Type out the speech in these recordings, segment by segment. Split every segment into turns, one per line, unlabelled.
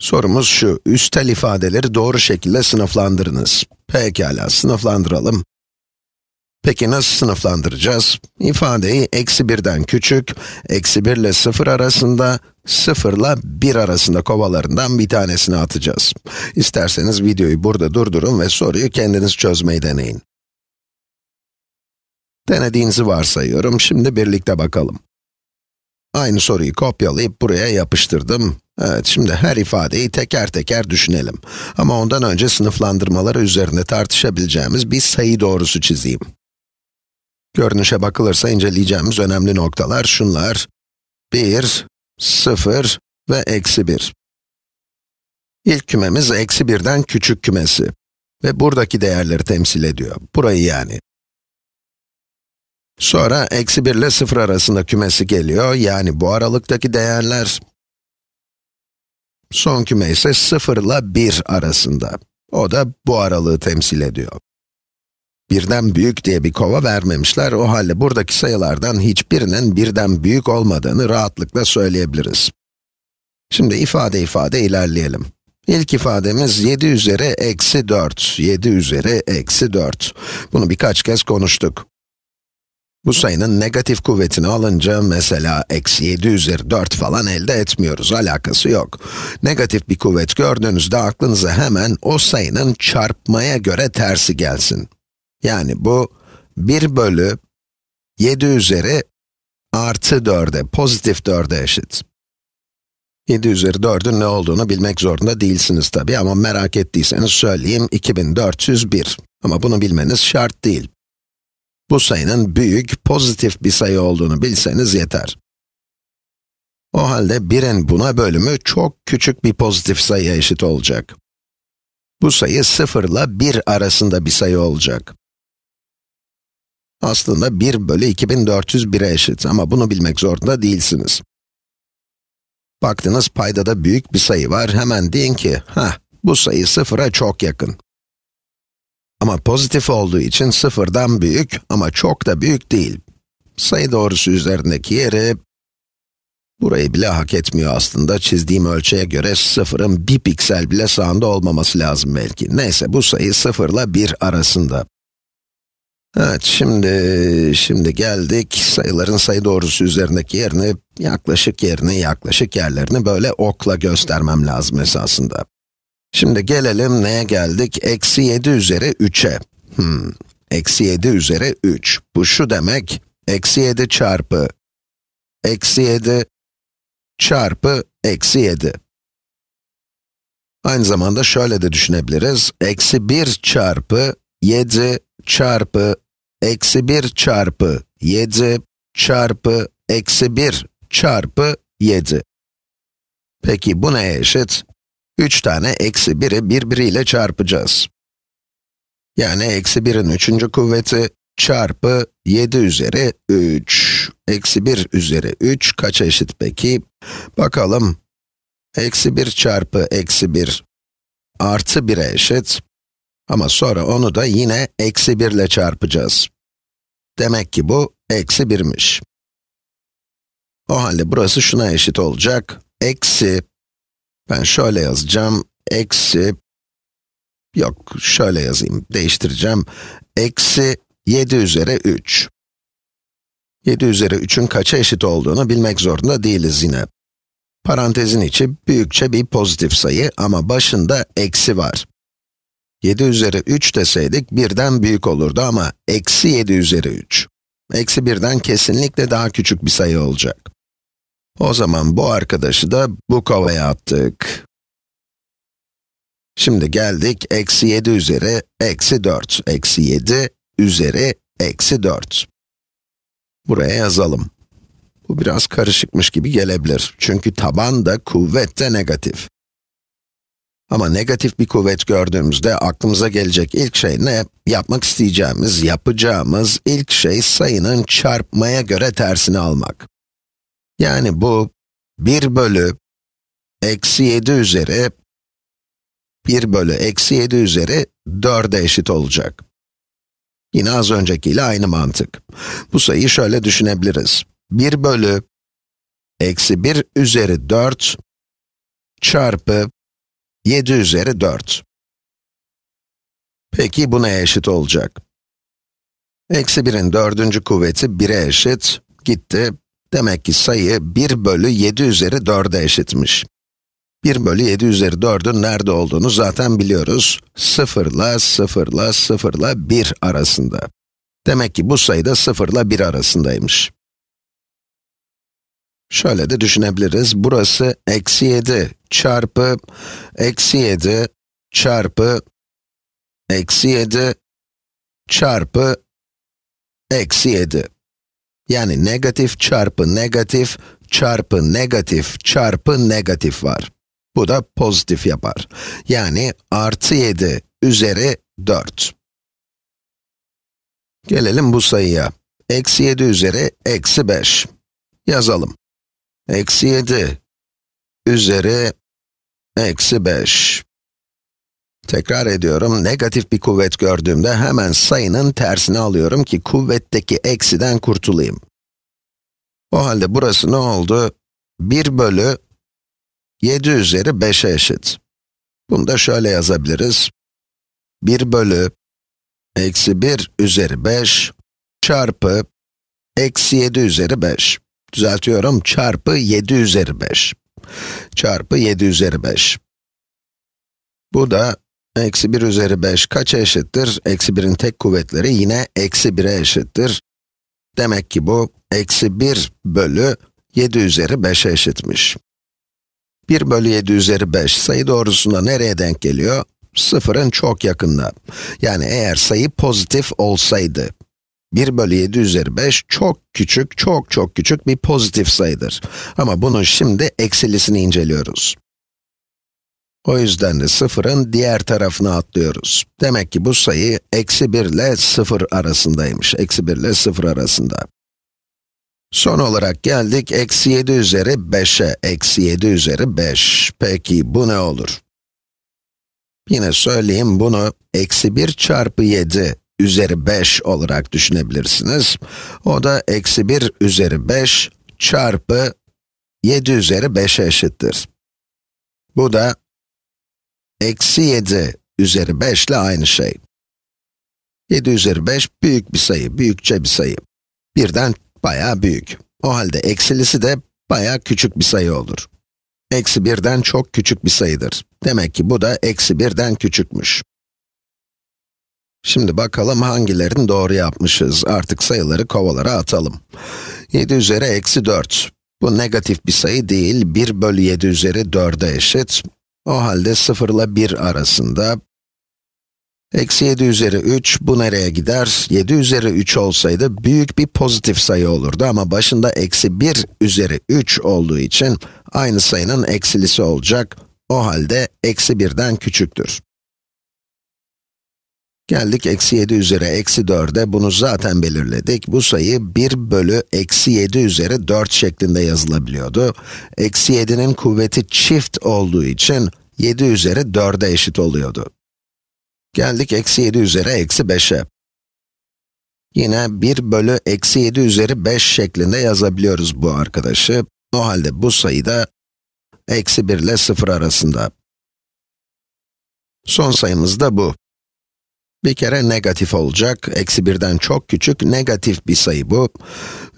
Sorumuz şu, üstel ifadeleri doğru şekilde sınıflandırınız. Pekala, sınıflandıralım. Peki nasıl sınıflandıracağız? İfadeyi eksi 1'den küçük, eksi 1 ile 0 arasında, 0 ile 1 arasında kovalarından bir tanesini atacağız. İsterseniz videoyu burada durdurun ve soruyu kendiniz çözmeyi deneyin. Denediğinizi varsayıyorum, şimdi birlikte bakalım. Aynı soruyu kopyalayıp buraya yapıştırdım. Evet, şimdi her ifadeyi teker teker düşünelim. Ama ondan önce sınıflandırmaları üzerinde tartışabileceğimiz bir sayı doğrusu çizeyim. Görünüşe bakılırsa inceleyeceğimiz önemli noktalar şunlar. 1, 0 ve eksi 1. İlk kümemiz eksi 1'den küçük kümesi. Ve buradaki değerleri temsil ediyor. Burayı yani. Sonra eksi 1 ile 0 arasında kümesi geliyor. Yani bu aralıktaki değerler. Son küme ise 0 ile 1 arasında. O da bu aralığı temsil ediyor. Birden büyük diye bir kova vermemişler. O halde buradaki sayılardan hiçbirinin birden büyük olmadığını rahatlıkla söyleyebiliriz. Şimdi ifade ifade ilerleyelim. İlk ifademiz 7 üzeri eksi 4. 7 üzeri eksi 4. Bunu birkaç kez konuştuk. Bu sayının negatif kuvvetini alınca mesela eksi 7 üzeri 4 falan elde etmiyoruz, alakası yok. Negatif bir kuvvet gördüğünüzde aklınıza hemen o sayının çarpmaya göre tersi gelsin. Yani bu 1 bölü 7 üzeri artı 4'e, pozitif 4'e eşit. 7 üzeri 4'ün ne olduğunu bilmek zorunda değilsiniz tabi ama merak ettiyseniz söyleyeyim 2401. Ama bunu bilmeniz şart değil. Bu sayının büyük, pozitif bir sayı olduğunu bilseniz yeter. O halde 1'in buna bölümü çok küçük bir pozitif sayıya eşit olacak. Bu sayı 0 ile 1 arasında bir sayı olacak. Aslında 1 bölü 2401'e eşit ama bunu bilmek zorunda değilsiniz. Baktınız paydada büyük bir sayı var, hemen deyin ki, ha, bu sayı 0'a çok yakın. Ama pozitif olduğu için sıfırdan büyük ama çok da büyük değil. Sayı doğrusu üzerindeki yeri, burayı bile hak etmiyor aslında. Çizdiğim ölçüye göre sıfırın bir piksel bile sağında olmaması lazım belki. Neyse bu sayı sıfırla bir arasında. Evet, şimdi, şimdi geldik sayıların sayı doğrusu üzerindeki yerini, yaklaşık yerini, yaklaşık yerlerini böyle okla göstermem lazım esasında. Şimdi gelelim neye geldik? Eksi 7 üzeri 3'e. Hmm, eksi 7 üzeri 3. Bu şu demek, eksi 7 çarpı, eksi 7 çarpı eksi 7. Aynı zamanda şöyle de düşünebiliriz. Eksi 1 çarpı 7 çarpı eksi 1 çarpı 7 çarpı eksi 1 çarpı 7. Peki bu neye eşit? 3 tane eksi 1'i birbiriyle çarpacağız. Yani eksi 1'in 3. kuvveti çarpı 7 üzeri 3. Eksi 1 üzeri 3 kaç eşit peki? Bakalım. Eksi 1 çarpı eksi 1 artı 1'e eşit. Ama sonra onu da yine eksi 1 ile çarpacağız. Demek ki bu eksi 1'miş. O halde burası şuna eşit olacak. Eksi ben şöyle yazacağım, eksi, yok şöyle yazayım, değiştireceğim, eksi 7 üzeri 3. 7 üzeri 3'ün kaça eşit olduğunu bilmek zorunda değiliz yine. Parantezin içi büyükçe bir pozitif sayı ama başında eksi var. 7 üzeri 3 deseydik birden büyük olurdu ama eksi 7 üzeri 3. Eksi birden kesinlikle daha küçük bir sayı olacak. O zaman bu arkadaşı da bu kovaya attık. Şimdi geldik eksi 7 üzeri eksi 4. Eksi 7 üzeri eksi 4. Buraya yazalım. Bu biraz karışıkmış gibi gelebilir. Çünkü taban da kuvvet de negatif. Ama negatif bir kuvvet gördüğümüzde aklımıza gelecek ilk şey ne? Yapmak isteyeceğimiz, yapacağımız ilk şey sayının çarpmaya göre tersini almak. Yani bu 1 bölü eksi 7 üzeri 1 bölü eksi 7 üzeri 4'e eşit olacak. Yine az öncekiyle aynı mantık. Bu sayıyı şöyle düşünebiliriz. 1 bölü eksi 1 üzeri 4 çarpı 7 üzeri 4. Peki bu neye eşit olacak? Eksi 1'in dördüncü kuvveti 1'e eşit, gitti, Demek ki sayı 1 bölü 7 üzeri 4'e eşitmiş. 1 bölü 7 üzeri 4'ün nerede olduğunu zaten biliyoruz. 0 ile 0 ile 0 ile 1 arasında. Demek ki bu sayı da 0 ile 1 arasındaymış. Şöyle de düşünebiliriz. Burası eksi 7 çarpı eksi 7 çarpı eksi 7 çarpı eksi 7. Yani negatif çarpı negatif çarpı negatif çarpı negatif var. Bu da pozitif yapar. Yani artı 7 üzeri 4. Gelelim bu sayıya. Eksi 7 üzeri eksi 5. Yazalım. Eksi 7 üzeri eksi 5. Tekrar ediyorum, negatif bir kuvvet gördüğümde hemen sayının tersini alıyorum ki kuvvetteki eksiden kurtulayım. O halde burası ne oldu? 1 bölü 7 üzeri 5'e eşit. Bunu da şöyle yazabiliriz. 1 bölü eksi 1 üzeri 5 çarpı eksi 7 üzeri 5. Düzeltiyorum, çarpı 7 üzeri 5. Çarpı 7 üzeri 5. Bu da Eksi 1 üzeri 5 kaça eşittir? Eksi 1'in tek kuvvetleri yine eksi 1'e eşittir. Demek ki bu eksi 1 bölü 7 üzeri 5'e eşitmiş. 1 bölü 7 üzeri 5 sayı doğrusunda nereye denk geliyor? Sıfırın çok yakında. Yani eğer sayı pozitif olsaydı. 1 bölü 7 üzeri 5 çok küçük, çok çok küçük bir pozitif sayıdır. Ama bunun şimdi eksilisini inceliyoruz. O yüzden de sıfırın diğer tarafına atlıyoruz. Demek ki bu sayı eksi 1 ile 0 arasındaymış. Eksi 1 ile 0 arasında. Son olarak geldik eksi 7 üzeri 5'e. Eksi 7 üzeri 5. Peki bu ne olur? Yine söyleyeyim bunu eksi 1 çarpı 7 üzeri 5 olarak düşünebilirsiniz. O da eksi 1 üzeri 5 çarpı 7 üzeri 5'e eşittir. Bu da eksi 7 üzeri 5 ile aynı şey. 7 üzeri 5 büyük bir sayı, büyükçe bir sayı. Birden bayağı büyük. O halde eksilisi de bayağı küçük bir sayı olur. Eksi 1'den çok küçük bir sayıdır. Demek ki bu da eksi 1'den küçükmüş. Şimdi bakalım hangilerini doğru yapmışız. Artık sayıları kovalara atalım. 7 üzeri eksi 4. Bu negatif bir sayı değil, 1 bölü 7 üzeri 4'e eşit. O halde 0 ile 1 arasında. Eksi 7 üzeri 3, bu nereye gider? 7 üzeri 3 olsaydı büyük bir pozitif sayı olurdu ama başında eksi 1 üzeri 3 olduğu için aynı sayının eksilisi olacak. O halde eksi 1'den küçüktür. Geldik eksi 7 üzeri eksi 4'e, bunu zaten belirledik. Bu sayı 1 bölü eksi 7 üzeri 4 şeklinde yazılabiliyordu. Eksi 7'nin kuvveti çift olduğu için 7 üzeri 4'e eşit oluyordu. Geldik eksi 7 üzeri eksi 5'e. Yine 1 bölü eksi 7 üzeri 5 şeklinde yazabiliyoruz bu arkadaşı. O halde bu sayı da eksi 1 ile 0 arasında. Son sayımız da bu. Bir kere negatif olacak, eksi birden çok küçük negatif bir sayı bu.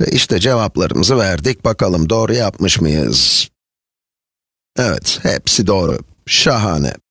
Ve işte cevaplarımızı verdik, bakalım doğru yapmış mıyız? Evet, hepsi doğru. Şahane.